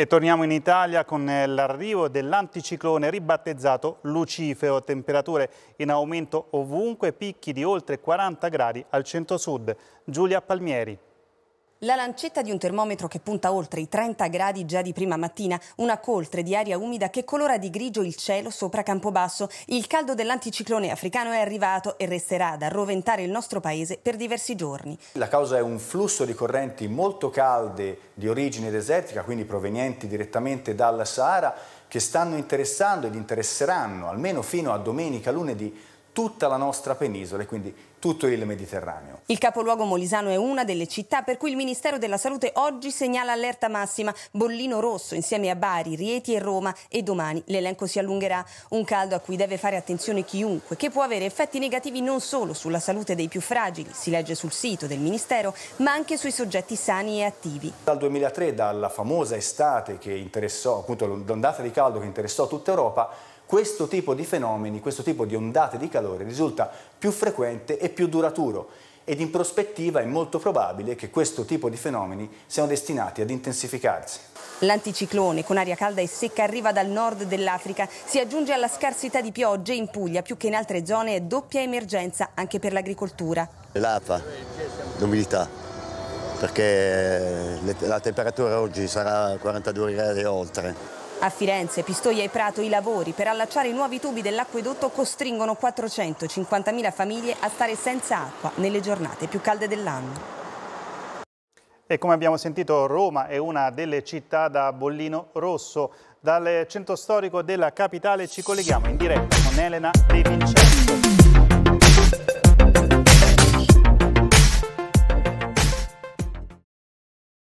E torniamo in Italia con eh, l'arrivo dell'anticiclone ribattezzato Lucifero, temperature in aumento ovunque, picchi di oltre 40 gradi al centro-sud. Giulia Palmieri. La lancetta di un termometro che punta oltre i 30 gradi già di prima mattina, una coltre di aria umida che colora di grigio il cielo sopra Campobasso. Il caldo dell'anticiclone africano è arrivato e resterà ad arroventare il nostro paese per diversi giorni. La causa è un flusso di correnti molto calde di origine desertica, quindi provenienti direttamente dal Sahara, che stanno interessando ed interesseranno almeno fino a domenica, lunedì, tutta la nostra penisola e quindi tutto il Mediterraneo. Il capoluogo molisano è una delle città per cui il Ministero della Salute oggi segnala allerta massima, bollino rosso insieme a Bari, Rieti e Roma e domani l'elenco si allungherà. Un caldo a cui deve fare attenzione chiunque, che può avere effetti negativi non solo sulla salute dei più fragili, si legge sul sito del Ministero, ma anche sui soggetti sani e attivi. Dal 2003, dalla famosa estate che interessò, appunto l'ondata di caldo che interessò tutta Europa, questo tipo di fenomeni, questo tipo di ondate di calore risulta più frequente e più duraturo ed in prospettiva è molto probabile che questo tipo di fenomeni siano destinati ad intensificarsi. L'anticiclone con aria calda e secca arriva dal nord dell'Africa, si aggiunge alla scarsità di piogge in Puglia, più che in altre zone è doppia emergenza anche per l'agricoltura. L'APA, l'umidità, perché la temperatura oggi sarà 42 gradi e oltre. A Firenze, Pistoia e Prato i lavori per allacciare i nuovi tubi dell'acquedotto costringono 450.000 famiglie a stare senza acqua nelle giornate più calde dell'anno. E come abbiamo sentito Roma è una delle città da bollino rosso. Dal centro storico della capitale ci colleghiamo in diretta con Elena De Vincenzo.